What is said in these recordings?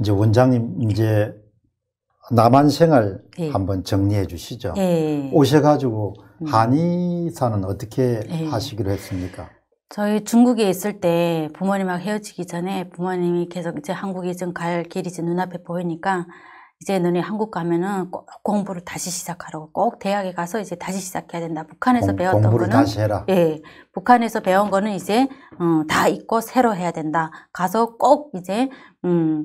이제 원장님 이제 남한 생활 예. 한번 정리해 주시죠. 예. 오셔가지고 음. 한의사는 어떻게 예. 하시기로 했습니까? 저희 중국에 있을 때 부모님하고 헤어지기 전에 부모님이 계속 이제 한국에 좀갈 길이 이제 눈앞에 보이니까 이제 너네 한국 가면은 꼭 공부를 다시 시작하라고 꼭 대학에 가서 이제 다시 시작해야 된다. 북한에서 공, 배웠던 공부를 거는 다시 해라. 예, 북한에서 배운 거는 이제 어, 다 잊고 새로 해야 된다. 가서 꼭 이제 음.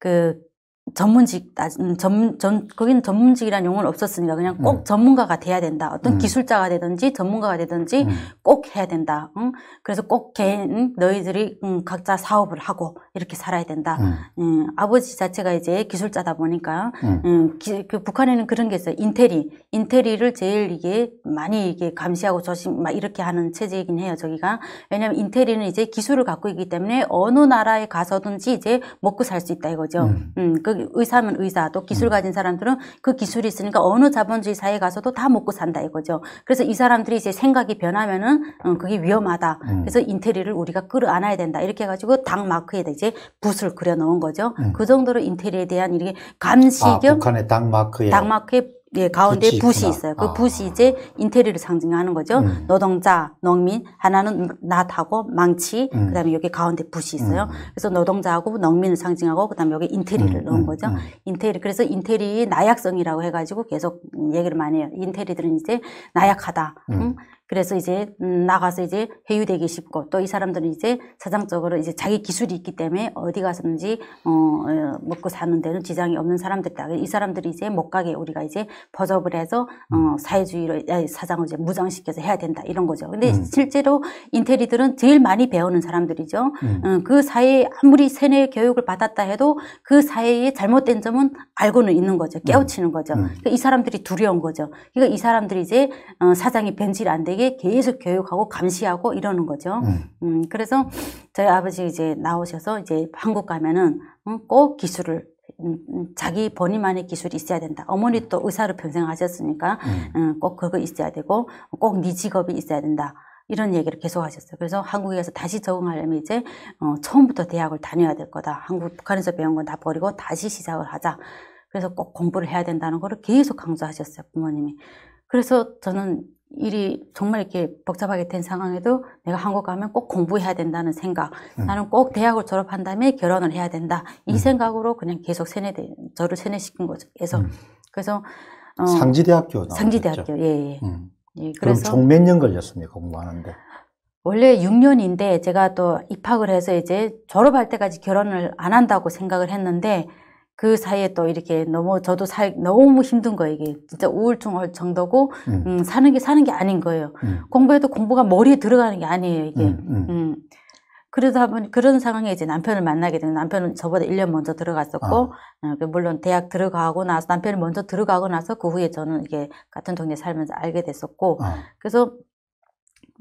그 전문직 음, 전, 전 거기는 전문직이라는 용어는 없었으니까 그냥 꼭 음. 전문가가 돼야 된다. 어떤 음. 기술자가 되든지 전문가가 되든지 음. 꼭 해야 된다. 응? 그래서 꼭 개인 너희들이 응, 각자 사업을 하고 이렇게 살아야 된다. 음. 응, 아버지 자체가 이제 기술자다 보니까 음. 기, 그 북한에는 그런 게 있어요. 인테리 인테리를 제일 이게 많이 이게 감시하고 조심 막 이렇게 하는 체제이긴 해요. 저기가 왜냐면 인테리는 이제 기술을 갖고 있기 때문에 어느 나라에 가서든지 이제 먹고 살 수 있다 이거죠. 음, 그 의사면 의사 또 기술 음. 가진 사람들은 그 기술이 있으니까 어느 자본주의 사회에 가서도 다 먹고 산다 이거죠. 그래서 이 사람들이 이제 생각이 변하면은 음, 그게 위험하다. 음. 그래서 인테리어를 우리가 끌어안아야 된다. 이렇게 해가지고 당 마크에다 이제 붓을 그려 넣은 거죠. 음. 그 정도로 인테리어에 대한 이게 감시 겸 아, 북한의 당 마크에 당 마크에 예, 가운데 붓이, 붓이 있어요. 그 아. 붓이 이제 인테리어를 상징하는 거죠. 음. 노동자, 농민, 하나는 낫하고 망치, 음. 그다음에 여기 가운데 붓이 있어요. 음. 그래서 노동자하고 농민을 상징하고 그다음에 여기 인테리어를 음, 넣은 음, 거죠. 음. 인테리 어 그래서 인테리 어 나약성이라고 해가지고 계속 얘기를 많이 해요. 인테리들은 어 이제 나약하다. 그래서 이제 음, 나가서 이제 회유되기 쉽고 또 이 사람들은 이제 사장적으로 이제 자기 기술이 있기 때문에 어디 가서든지 어, 어 먹고 사는 데는 지장이 없는 사람들이다. 이 사람들이 이제 못 가게 우리가 이제 버접을 해서 어 음. 사회주의를 사장을 이제 무장시켜서 해야 된다 이런 거죠. 근데 음. 실제로 인테리들은 제일 많이 배우는 사람들이죠. 음. 어, 그 사회 아무리 세뇌 교육을 받았다 해도 그 사회의 잘못된 점은 알고는 있는 거죠. 음. 깨우치는 거죠. 그러니까 이 사람들이 두려운 거죠. 그러니까 이 사람들이 이제 어, 사장이 변질안 되게 아이에게 계속 교육하고 감시하고 이러는 거죠. 음. 음 그래서 저희 아버지 이제 나오셔서 이제 한국 가면은 음, 꼭 기술을 음, 음, 자기 본인만의 기술이 있어야 된다. 어머니 또 의사로 평생 하셨으니까 음. 꼭 그거 있어야 되고 꼭 네 직업이 있어야 된다. 이런 얘기를 계속 하셨어요. 그래서 한국에서 다시 적응하려면 이제 어, 처음부터 대학을 다녀야 될 거다. 한국 북한에서 배운 건 다 버리고 다시 시작을 하자. 그래서 꼭 공부를 해야 된다는 거를 계속 강조하셨어요, 부모님이. 그래서 저는 일이 정말 이렇게 복잡하게 된 상황에도 내가 한국 가면 꼭 공부해야 된다는 생각, 음. 나는 꼭 대학을 졸업한 다음에 결혼을 해야 된다 이 음. 생각으로 그냥 계속 세뇌돼 저를 세뇌시킨 거죠. 그래서 음. 그래서 어, 상지대학교 상지대학교 예예. 예. 예. 음. 예 그럼총 몇 년 걸렸습니까 공부하는데? 원래 6년인데 제가 또 입학을 해서 이제 졸업할 때까지 결혼을 안 한다고 생각을 했는데 그 사이에 또 이렇게 너무 저도 살 너무 힘든 거예요 이게 진짜 우울증 올 정도고 음. 음, 사는 게 사는 게 아닌 거예요 음. 공부해도 공부가 머리에 들어가는 게 아니에요 이게 음, 음. 음. 그러다 보니 그런 상황에 이제 남편을 만나게 되는 남편은 저보다 1년 먼저 들어갔었고 아. 어, 그 물론 대학 들어가고 나서 남편이 먼저 들어가고 나서 그 후에 저는 이게 같은 동네 살면서 알게 됐었고 아. 그래서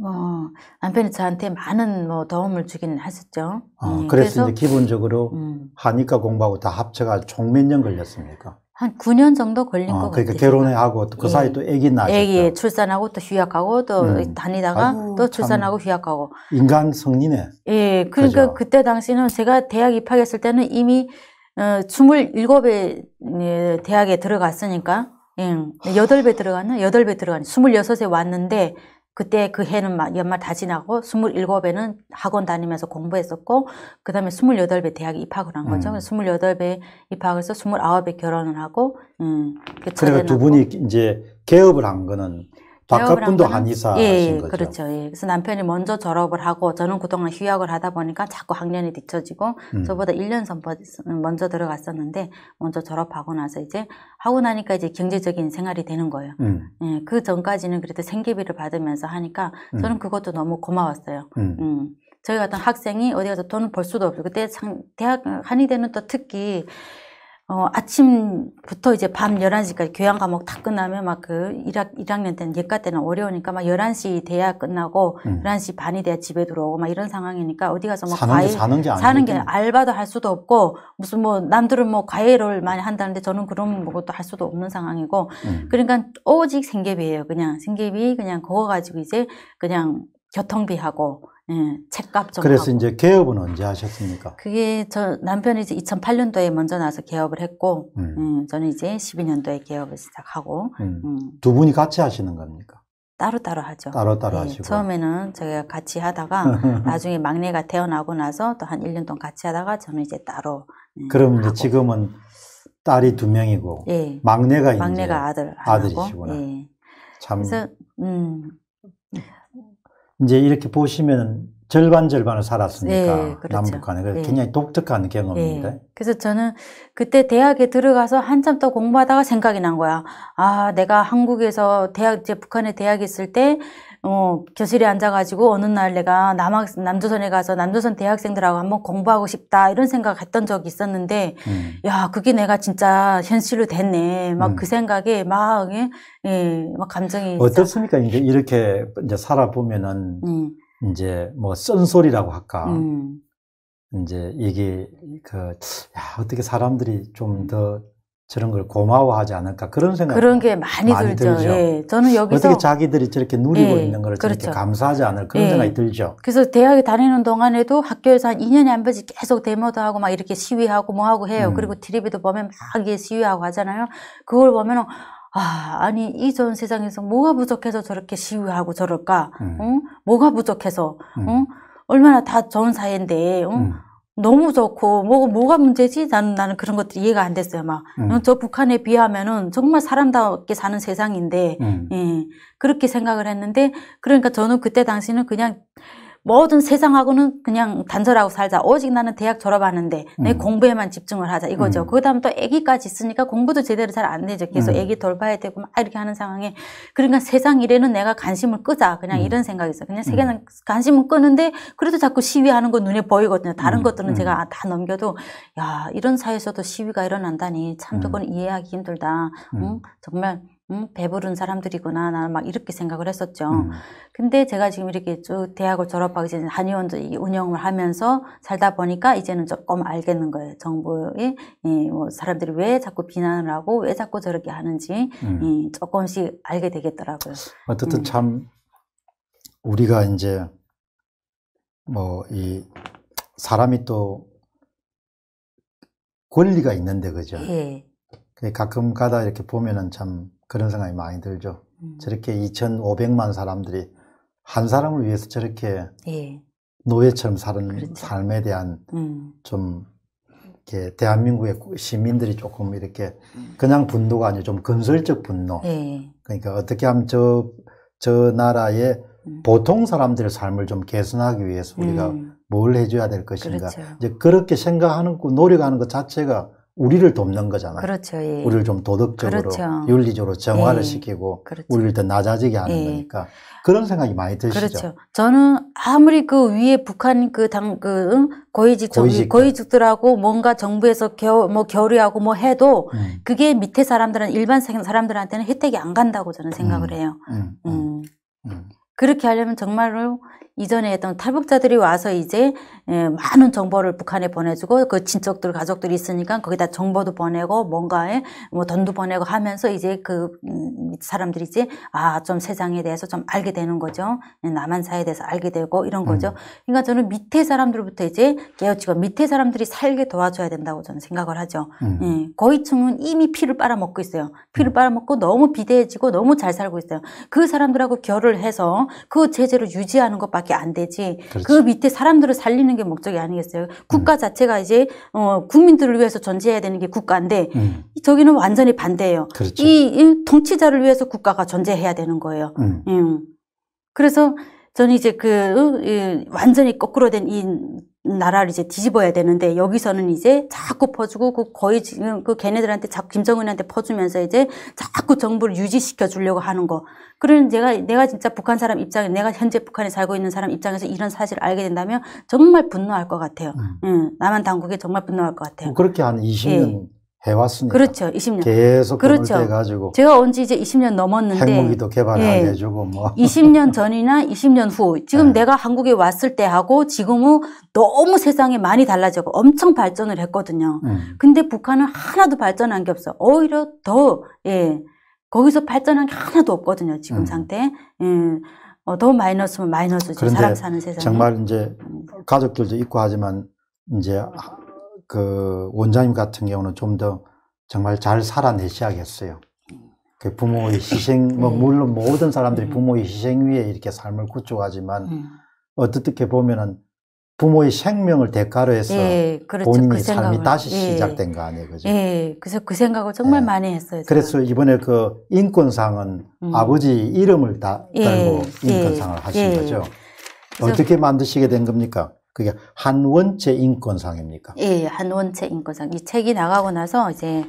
어, 남편이 저한테 많은 뭐 도움을 주긴 하셨죠. 어, 그래서, 그래서, 이제 기본적으로 음. 한의과 공부하고 다 합쳐가 총 몇 년 걸렸습니까? 한 9년 정도 걸린 어, 것 그러니까 같아요. 결혼해 하고 그 예. 사이 또 아기 낳았죠. 아기 예, 출산하고 또 휴약하고 또 음. 다니다가 아이고, 또 출산하고 휴약하고. 인간 성리네. 예, 그러니까 그죠? 그때 당시는 제가 대학 입학했을 때는 이미 어, 27에 대학에 들어갔으니까 예, 8배 들어갔나? 8배 들어갔나? 26에 왔는데 그때 그 해는 막 연말 다 지나고 27배는 학원 다니면서 공부했었고 그 다음에 28배 대학에 입학을 한 거죠. 음. 28배 입학해서 29배 결혼을 하고 음, 그러니까 두 분이 이제 개업을 한 거는 바깥분도 한의사 예, 예 거죠. 그렇죠. 예. 그래서 남편이 먼저 졸업을 하고 저는 그동안 휴학을 하다 보니까 자꾸 학년이 뒤처지고 음. 저보다 1년 선보 먼저 들어갔었는데 먼저 졸업하고 나서 이제 하고 나니까 이제 경제적인 생활이 되는 거예요. 음. 예, 그 전까지는 그래도 생계비를 받으면서 하니까 음. 저는 음. 그것도 너무 고마웠어요. 음. 음. 저희 같은 학생이 어디 가서 돈을 벌 수도 없고 그때 상, 대학 한의대는 또 특히 어, 아침부터 이제 밤 11시까지 교양 과목 다 끝나면 막 그 1학, 1학년 때는 예과 때는 어려우니까 막 11시 돼야 끝나고 음. 11시 반이 돼야 집에 들어오고 막 이런 상황이니까 어디 가서 뭐 사는 과일 게 사는 게, 사는 게 알바도 할 수도 없고 무슨 뭐 남들은 뭐 과외를 많이 한다는데 저는 그런 것도 할 수도 없는 상황이고 음. 그러니까 오직 생계비예요. 그냥 생계비 그냥 그거 가지고 이제 그냥 교통비하고 예, 책값 좀. 그래서 하고. 이제 개업은 언제 하셨습니까? 그게 저 남편이 이제 2008년도에 먼저 나서 개업을 했고, 음. 음, 저는 이제 12년도에 개업을 시작하고. 음. 음. 두 분이 같이 하시는 겁니까? 따로따로 하죠. 따로따로 네, 하시고. 처음에는 제가 같이 하다가 나중에 막내가 태어나고 나서 또 한 1년 동안 같이 하다가 저는 이제 따로. 예, 그럼 이제 지금은 딸이 두 명이고 예. 막내가 막내가 아들 하나고. 아들이시구나. 예. 참. 그래서 음 이제 이렇게 보시면 절반 절반을 살았으니까 네, 그렇죠. 남북 한에 네. 굉장히 독특한 경험인데 네. 그래서 저는 그때 대학에 들어가서 한참 또 공부하다가 생각이 난 거야. 아, 내가 한국에서 대학 이제 북한에 대학 있을 때 어, 교실에 앉아가지고 어느 날 내가 남학, 남조선에 가서 남조선 대학생들하고 한번 공부하고 싶다 이런 생각 을 했던 적이 있었는데, 음. 야, 그게 내가 진짜 현실로 됐네. 막그 음. 생각에 막, 예, 예, 막 감정이. 어떻습니까? 이제 이렇게 이제 살아보면은, 음. 이제 뭐 쓴소리라고 할까. 음. 이제 이게 그, 야, 어떻게 사람들이 좀더 음. 저런 걸 고마워하지 않을까 그런 생각 그런 게 많이, 많이 들죠. 들죠. 예. 저는 여기서 어떻게 자기들이 저렇게 누리고 예. 있는 걸 그렇죠. 저렇게 감사하지 않을 그런 예. 생각이 들죠. 그래서 대학에 다니는 동안에도 학교에서 한 2년에 한 번씩 계속 데모도 하고 막 이렇게 시위하고 뭐 하고 해요. 음. 그리고 TV도 보면 막 이게 시위하고 하잖아요. 그걸 보면은 아, 아니 이전 세상에서 뭐가 부족해서 저렇게 시위하고 저럴까? 음. 응? 뭐가 부족해서? 음. 응? 얼마나 다 좋은 사회인데. 응? 음. 너무 좋고 뭐 뭐가 문제지? 나는 나는 그런 것들이 이해가 안 됐어요. 막저 음. 어, 북한에 비하면은 정말 사람답게 사는 세상인데 음. 예, 그렇게 생각을 했는데 그러니까 저는 그때 당시는 그냥 모든 세상하고는 그냥 단절하고 살자. 오직 나는 대학 졸업하는데 내 음. 공부에만 집중을 하자 이거죠. 음. 그다음 또 아기까지 있으니까 공부도 제대로 잘 안 되죠. 계속 음. 아기 돌봐야 되고 막 이렇게 하는 상황에 그러니까 세상 일에는 내가 관심을 끄자. 그냥 음. 이런 생각이 있어 그냥 세계는 관심은 끄는데 그래도 자꾸 시위하는 거 눈에 보이거든요. 다른 것들은 제가 다 넘겨도 야 이런 사회에서도 시위가 일어난다니 참 저건 이해하기 힘들다. 응? 정말 음, 배부른 사람들이구나 나는 막 이렇게 생각을 했었죠. 음. 근데 제가 지금 이렇게 쭉 대학을 졸업하고 이제 한의원 도 운영을 하면서 살다 보니까 이제는 조금 알겠는 거예요. 정부의 예, 뭐 사람들이 왜 자꾸 비난을 하고 왜 자꾸 저렇게 하는지 음. 예, 조금씩 알게 되겠더라고요. 어쨌든 음. 참 우리가 이제 뭐 이 사람이 또 권리가 있는데 그죠? 예. 가끔 가다 이렇게 보면은 참 그런 생각이 많이 들죠. 음. 저렇게 2,500만 사람들이 한 사람을 위해서 저렇게 예. 노예처럼 사는 그렇죠. 삶에 대한 음. 좀 이렇게 대한민국의 시민들이 조금 이렇게 음. 그냥 분노가 아니라 좀 건설적 분노. 예. 그러니까 어떻게 하면 저, 저 나라의 음. 보통 사람들의 삶을 좀 개선하기 위해서 우리가 음. 뭘 해줘야 될 것인가. 그렇죠. 이제 그렇게 생각하는, 노력하는 것 자체가 우리를 돕는 거잖아요. 그렇죠. 예. 우리를 좀 도덕적으로, 그렇죠. 윤리적으로 정화를 예. 시키고 그렇죠. 우리를 더 낮아지게 하는 예. 거니까 그런 생각이 많이 드시죠. 그렇죠. 저는 아무리 그 위에 북한 그 당그 그, 그 고위직적 고위직들. 고위직들하고 뭔가 정부에서 겨, 뭐 결의하고 뭐 해도 음. 그게 밑에 사람들은 일반 사람들한테는 혜택이 안 간다고 저는 생각을 음. 해요. 음. 음. 음. 음. 그렇게 하려면 정말로 이전에 했던 탈북자들이 와서 이제 예, 많은 정보를 북한에 보내주고 그 친척들 가족들이 있으니까 거기다 정보도 보내고 뭔가에 뭐 돈도 보내고 하면서 이제 그 음, 사람들이 이제 아 좀 세상에 대해서 좀 알게 되는 거죠 남한사에 예, 대해서 알게 되고 이런 거죠 음. 그러니까 저는 밑에 사람들부터 이제 깨우치고 밑에 사람들이 살게 도와줘야 된다고 저는 생각을 하죠 음. 예, 고위층은 이미 피를 빨아먹고 있어요 피를 음. 빨아먹고 너무 비대해지고 너무 잘 살고 있어요 그 사람들하고 결을 해서 그제재를 유지하는 것밖에 밖에안 되지 그렇죠. 그 밑에 사람들을 살리는 게 목적이 아니겠어요. 국가 음. 자체가 이제 어, 국민들을 위해서 존재해야 되는 게 국가인데 음. 저기는 완전히 반대예요. 그렇죠. 이, 이, 통치자를 위해서 국가가 존재해야 되는 거예요. 음. 음. 그래서 저는 이제 그 이, 완전히 거꾸로 된이 나라를 이제 뒤집어야 되는데 여기서는 이제 자꾸 퍼주고 그 거의 지금 그 걔네들한테 자꾸 김정은한테 퍼주면서 이제 자꾸 정부를 유지시켜 주려고 하는 거. 그런 내가 내가 진짜 북한 사람 입장에 내가 현재 북한에 살고 있는 사람 입장에서 이런 사실을 알게 된다면 정말 분노할 것 같아요. 음. 음 남한 당국에 정말 분노할 것 같아요. 뭐 그렇게 한 20년 예. 해왔습니다. 그렇죠. 20년. 계속 그렇죠. 가지고 제가 온 지 이제 20년 넘었는데 핵무기도 개발 예. 안 해주고 뭐 20년 전이나 20년 후 지금 네. 내가 한국에 왔을 때하고 지금은 너무 세상이 많이 달라지고 엄청 발전을 했거든요. 음. 근데 북한은 하나도 발전한 게 없어. 오히려 더 예. 거기서 발전한 게 하나도 없거든요. 지금 음. 상태. 예. 어, 더 마이너스면 마이너스죠. 사람 사는 세상에. 정말 이제 음. 가족들도 있고 하지만 이제 그 원장님 같은 경우는 좀 더 정말 잘 살아내셔야겠어요. 그 부모의 네. 희생, 뭐 네. 물론 모든 사람들이 네. 부모의 희생 위에 이렇게 삶을 구축하지만 어떻게 보면은 부모의 생명을 대가로 해서 예, 그렇죠. 본인이 그 삶이 다시 예. 시작된 거 아니에요, 그죠? 예, 그래서 그 생각을 정말 예. 많이 했어요. 저는. 그래서 이번에 그 인권상은 음. 아버지 이름을 다 달고 예, 예, 인권상을 하신 거죠. 어떻게 만드시게 된 겁니까? 그게 한원체 인권상입니까? 예, 한원체 인권상. 이 책이 나가고 나서 이제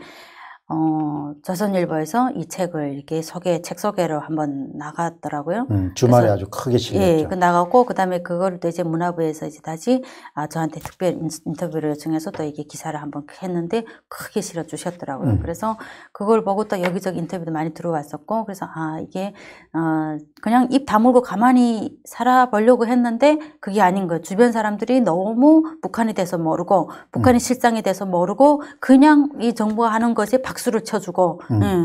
어, 조선일보에서 이 책을 이렇게 소개, 책 소개로 한번 나갔더라고요. 음, 주말에 아주 크게 실렸죠. 예, 그 나갔고, 그 다음에 그걸 또 이제 문화부에서 이제 다시, 아, 저한테 특별 인터뷰를 중에서 또 이게 기사를 한번 했는데, 크게 실어 주셨더라고요. 음. 그래서 그걸 보고 또 여기저기 인터뷰도 많이 들어왔었고, 그래서 아, 이게, 어, 그냥 입 다물고 가만히 살아보려고 했는데, 그게 아닌 거예요. 주변 사람들이 너무 북한에 대해서 모르고, 북한의 음. 실상에 대해서 모르고, 그냥 이 정부가 하는 것이 박 박수를 쳐주고 음. 예.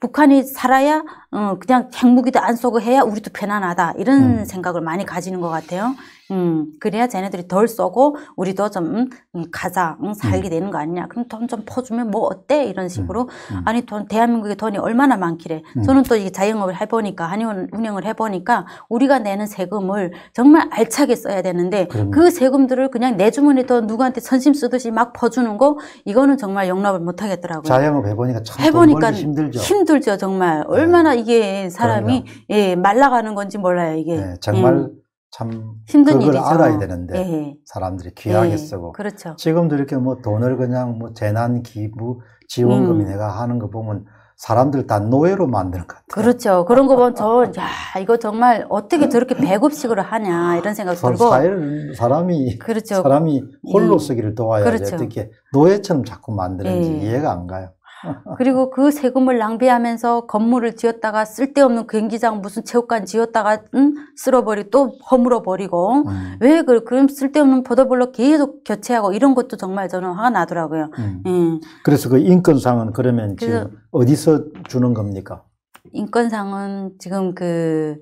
북한이 살아야 어, 그냥 핵무기도 안 쏘고 해야 우리도 편안하다 이런 음. 생각을 많이 가지는 것 같아요. 음, 그래야 쟤네들이 덜 쏘고 우리도 좀 음, 가자 응, 음, 살게 음. 되는 거 아니냐. 그럼 돈 좀 퍼주면 뭐 어때 이런 식으로 음. 음. 아니 돈 대한민국에 돈이 얼마나 많길래 저는 또이 자영업을 해보니까 한의원 운영을 해보니까 우리가 내는 세금을 정말 알차게 써야 되는데 그럼요. 그 세금들을 그냥 내 주머니에 누구한테 선심 쓰듯이 막 퍼주는 거 이거는 정말 용납을 못하겠더라고요. 자영업 해보니까 참 힘들죠. 힘들죠 정말 얼마나 네. 이게 사람이 예, 말라가는 건지 몰라요 이게. 네, 정말 예. 참 힘든 그걸 일이죠. 알아야 되는데 예. 사람들이 귀하게 예, 쓰고. 그렇죠. 지금도 이렇게 뭐 돈을 그냥 뭐 재난 기부 지원금이 음. 내가 하는 거 보면 사람들 다 노예로 만드는 것 같아요. 그렇죠. 그런 거 보면 저, 야, 이거 정말 어떻게 저렇게 배급식으로 하냐, 이런 생각 들고. 사 사람이, 그렇죠. 사람이 홀로 예. 쓰기를 도와야지 그렇죠. 어떻게 노예처럼 자꾸 만드는지 예. 이해가 안 가요. 그리고 그 세금을 낭비하면서 건물을 지었다가 쓸데없는 경기장 무슨 체육관 지었다가 응? 쓸어버리고 또 허물어 버리고 음. 왜 그, 그럼 쓸데없는 포도블록 계속 교체하고 이런 것도 정말 저는 화가 나더라고요. 음. 음. 그래서 그 인권상은 그러면 지금 어디서 주는 겁니까? 인권상은 지금 그,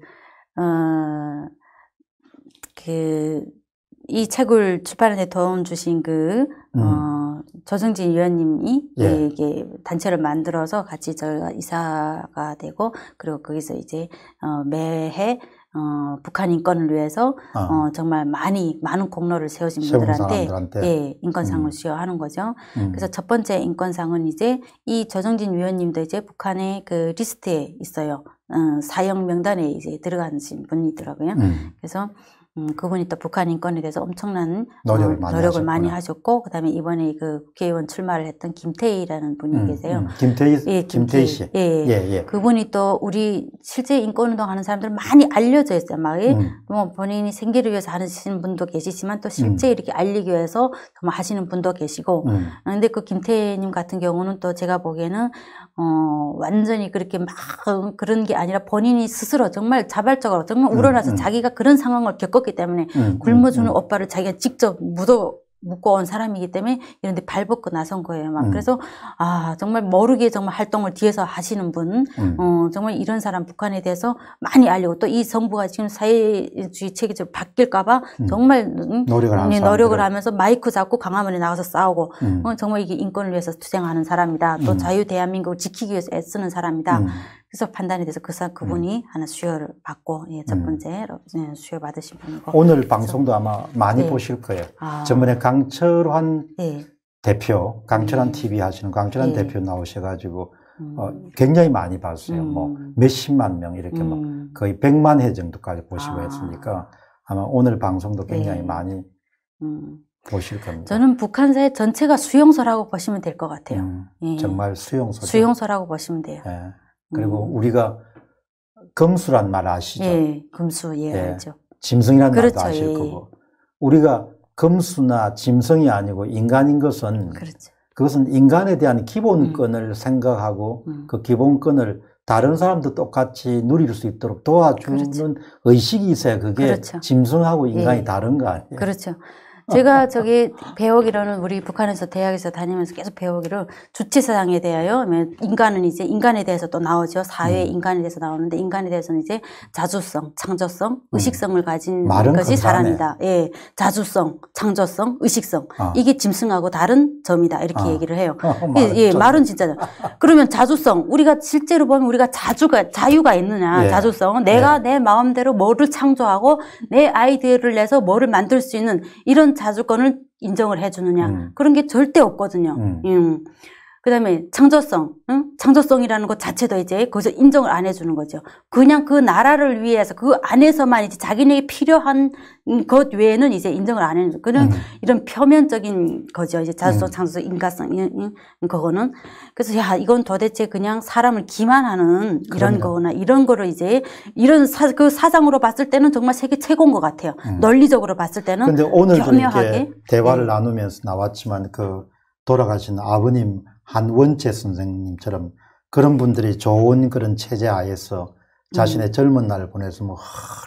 어, 그, 이 책을 출판에 도움 주신 그, 어, 음. 조승진 위원님이 예. 이게 단체를 만들어서 같이 저희가 이사가 되고 그리고 거기서 이제 어, 매해 어, 북한 인권을 위해서 어. 어. 정말 많이 많은 공로를 세우신 분들한테 예, 인권상을 음. 수여하는 거죠. 음. 그래서 첫 번째 인권상은 이제 이 조정진 위원님도 이제 북한의 그 리스트에 있어요. 어, 사형 명단에 이제 들어가신 분이더라고요. 음. 그래서 음, 그분이 또 북한 인권에 대해서 엄청난 어, 노력을, 많이, 노력을 많이, 하셨고 그다음에 이번에 그 국회의원 출마를 했던 김태희라는 분이 음, 계세요. 음, 김태희, 예, 김태희 씨. 예, 예. 예, 예. 그분이 또 우리 실제 인권운동 하는 사람들 많이 알려져 있어요. 막뭐 예, 음. 본인이 생계를 위해서 하시는 분도 계시지만 또 음. 실제 이렇게 알리기 위해서 정말 뭐 하시는 분도 계시고. 음. 근데 그 김태희님 같은 경우는 또 제가 보기에는 어, 완전히 그렇게 막 그런 게 아니라 본인이 스스로 정말 자발적으로 정말 음, 우러나서 자기가 그런 상황을 겪었 굶었기 때문에 음, 음, 굶어주는 음, 오빠를 자기가 직접 묻어 묶어온 사람이기 때문에 이런데 발벗고 나선 거예요. 막 음. 그래서 아 정말 모르게 정말 활동을 뒤에서 하시는 분, 음. 어 정말 이런 사람 북한에 대해서 많이 알리고 또 이 정부가 지금 사회주의 체계 좀 바뀔까봐 음. 정말 음, 노력을, 네, 노력을 하면서 마이크 잡고 강화문에 나가서 싸우고 음. 어, 정말 이게 인권을 위해서 투쟁하는 사람이다. 또 자유 대한민국을 지키기 위해서 애쓰는 사람이다. 그래서 판단이 돼서 그 사, 그분이 음. 하나 수혈을 받고 예, 첫 음. 번째 음. 수혈 받으신 분이고 오늘 방송도 아마 많이 네. 보실 거예요. 아. 저번에 강철환 네. 대표, 강철환 TV 네. 하시는 강철환 예. 대표 나오셔가지고 음. 어, 굉장히 많이 봤어요. 뭐 음. 몇십만 명 이렇게 막 뭐 음. 거의 백만 회 정도까지 보시고 아. 했으니까 아마 오늘 방송도 굉장히 많이 보실 겁니다. 저는 북한 사회 전체가 수용소라고 보시면 될 것 같아요. 예. 정말 수용소 수용소라고 보시면 돼요. 예. 그리고 음. 우리가 금수란 말 아시죠? 예, 금수 예, 예 알죠. 짐승이란 그렇죠, 말도 아실 예, 예. 거고 우리가 금수나 짐승이 아니고 인간인 것은 그렇죠. 그것은 인간에 대한 기본권을 음. 생각하고 음. 그 기본권을 다른 사람도 똑같이 누릴 수 있도록 도와주는 그렇죠. 의식이 있어야 그게 그렇죠. 짐승하고 인간이 예. 다른 거 아니에요? 그렇죠. 제가 저기 배우기로는 우리 북한에서 대학에서 다니면서 계속 배우기로 주체사상에 대하여 뭐 인간은 이제 인간에 대해서 또 나오죠. 사회 음. 인간에 대해서 나오는데 인간에 대해서는 이제 자주성, 창조성, 음. 의식성을 가진 것이 사람이다. 예, 자주성, 창조성, 의식성 어. 이게 짐승하고 다른 점이다 이렇게 어. 얘기를 해요. 어, 말은 예, 예, 말은 진짜죠. 그러면 자주성 우리가 실제로 보면 우리가 자주가 자유가 있느냐 예. 자주성 내가 예. 내 마음대로 뭐를 창조하고 내 아이디어를 내서 뭐를 만들 수 있는 이런 자주권을 인정을 해주느냐. 음. 그런 게 절대 없거든요. 음. 음. 그 다음에 창조성, 응? 창조성이라는 것 자체도 이제 거기서 인정을 안 해주는 거죠. 그냥 그 나라를 위해서 그 안에서만 이제 자기네게 필요한 것 외에는 이제 인정을 안 해주는 그런 음. 이런 표면적인 거죠. 이제 자주성, 음. 창조성, 인가성 인, 인, 그거는 그래서 야 이건 도대체 그냥 사람을 기만하는 이런 그럼요. 거나 이런 거를 이제 이런 사, 그 사상으로 봤을 때는 정말 세계 최고인 것 같아요. 음. 논리적으로 봤을 때는. 근데 오늘도 겸하게 대화를 네. 나누면서 나왔지만 그 돌아가신 아버님 한원채 선생님처럼 그런 분들이 좋은 그런 체제 하에서 자신의 음. 젊은 날 보내서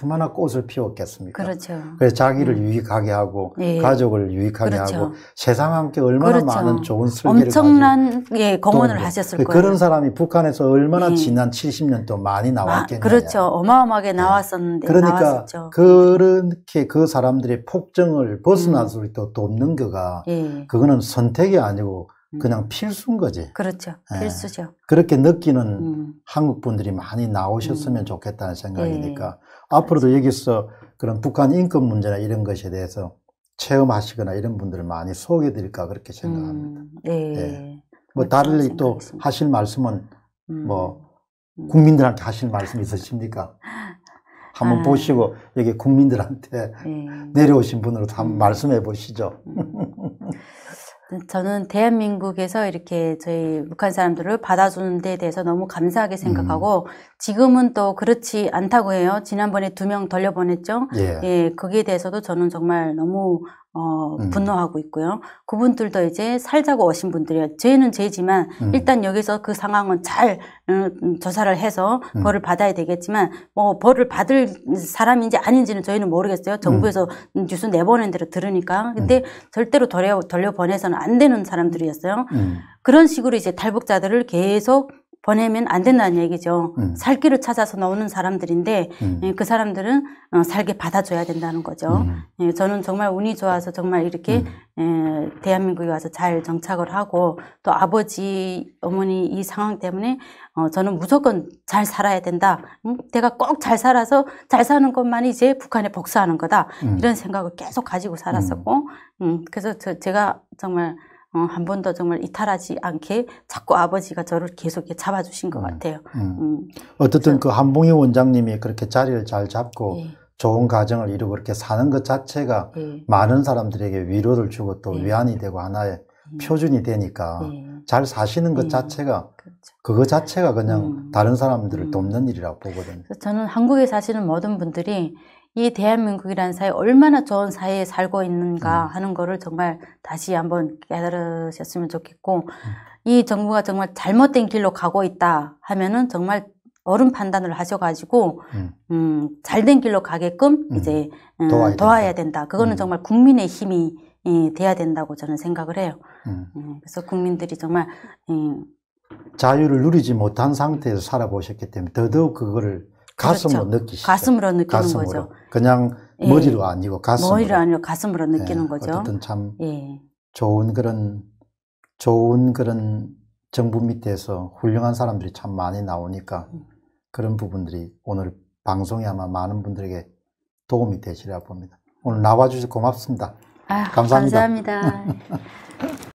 얼마나 꽃을 피웠겠습니까? 그렇죠. 그래서 자기를 음. 유익하게 하고 예. 가족을 유익하게 그렇죠. 하고 세상 함께 얼마나 그렇죠. 많은 좋은 슬기를 엄청난 예, 공헌을 하셨을 그 거예요. 그런 사람이 북한에서 얼마나 예. 지난 70년 또 많이 나왔겠냐. 그렇죠. 어마어마하게 예. 나왔었는데 그러니까 나왔었죠. 그렇게 그 사람들의 폭정을 벗어나서 음. 또 돕는 거가 예. 그거는 선택이 아니고 그냥 음. 필수인 거지. 그렇죠. 예. 필수죠. 그렇게 느끼는 음. 한국 분들이 많이 나오셨으면 음. 좋겠다는 생각이니까 예. 앞으로도 그렇죠. 여기서 그런 북한 인권 문제나 이런 것에 대해서 체험하시거나 이런 분들을 많이 소개해 드릴까 그렇게 생각합니다. 음. 예. 예. 뭐 다른 또 하실 말씀은 음. 뭐 음. 국민들한테 하실 말씀 있으십니까? 한번 아. 보시고 여기 국민들한테 예. 내려오신 분으로 한번 말씀해 보시죠. 저는 대한민국에서 이렇게 저희 북한 사람들을 받아주는 데 대해서 너무 감사하게 생각하고 음. 지금은 또 그렇지 않다고 해요. 지난번에 두 명 돌려보냈죠. 예. 예, 거기에 대해서도 저는 정말 너무 어, 음. 분노하고 있고요. 그분들도 이제 살자고 오신 분들이에요. 죄는 죄지만 음. 일단 여기서 그 상황은 잘 음, 음 조사를 해서 음. 벌을 받아야 되겠지만 뭐 벌을 받을 사람인지 아닌지는 저희는 모르겠어요. 정부에서 뉴스 음. 내보낸 대로 들으니까. 근데 절대로 돌려 돌려 보내서는 안 되는 사람들이었어요. 그런 식으로 이제 탈북자들을 계속 보내면 안 된다는 얘기죠. 음. 살 길을 찾아서 나오는 사람들인데 음. 예, 그 사람들은 어, 살게 받아줘야 된다는 거죠. 음. 예, 저는 정말 운이 좋아서 정말 이렇게 음. 예, 대한민국에 와서 잘 정착을 하고 또 아버지 어머니 이 상황 때문에 어, 저는 무조건 잘 살아야 된다. 음, 내가 꼭 잘 살아서 잘 사는 것만이 이제 북한에 복수하는 거다. 음. 이런 생각을 계속 가지고 살았었고 그래서 제가 정말 어, 한번 더 정말 이탈하지 않게 자꾸 아버지가 저를 계속 잡아주신 것 음. 같아요. 음, 음. 어쨌든 그 한봉희 원장님이 그렇게 자리를 잘 잡고 예. 좋은 가정을 이루고 그렇게 사는 것 자체가 예. 많은 사람들에게 위로를 주고 또 예. 위안이 되고 하나의 음. 표준이 되니까 예. 잘 사시는 것 예. 자체가 그렇죠. 그거 자체가 그냥 음. 다른 사람들을 돕는 일이라고 보거든요. 저는 한국에 사시는 모든 분들이 이 대한민국이라는 사회 얼마나 좋은 사회에 살고 있는가 음. 하는 거를 정말 다시 한번 깨달으셨으면 좋겠고 음. 이 정부가 정말 잘못된 길로 가고 있다 하면은 정말 어른 판단을 하셔가지고 음, 음 잘된 길로 가게끔 음. 이제 음, 도와야, 도와야 된다. 그거는 음. 정말 국민의 힘이 이, 돼야 된다고 저는 생각을 해요. 그래서 국민들이 정말 이, 자유를 누리지 못한 상태에서 살아보셨기 때문에 더더욱 그거를 가슴으로 그렇죠. 느끼시죠. 가슴으로 느끼는 가슴으로. 거죠. 그냥 예. 머리로 아니고 가슴으로. 머리로 아니고 가슴으로 예, 느끼는 예. 거죠. 어쨌든 참 예. 좋은 그런 좋은 그런 정부 밑에서 훌륭한 사람들이 참 많이 나오니까 음. 그런 부분들이 오늘 방송이 아마 많은 분들에게 도움이 되시리라 봅니다. 오늘 나와주셔서 고맙습니다. 아유, 감사합니다. 감사합니다.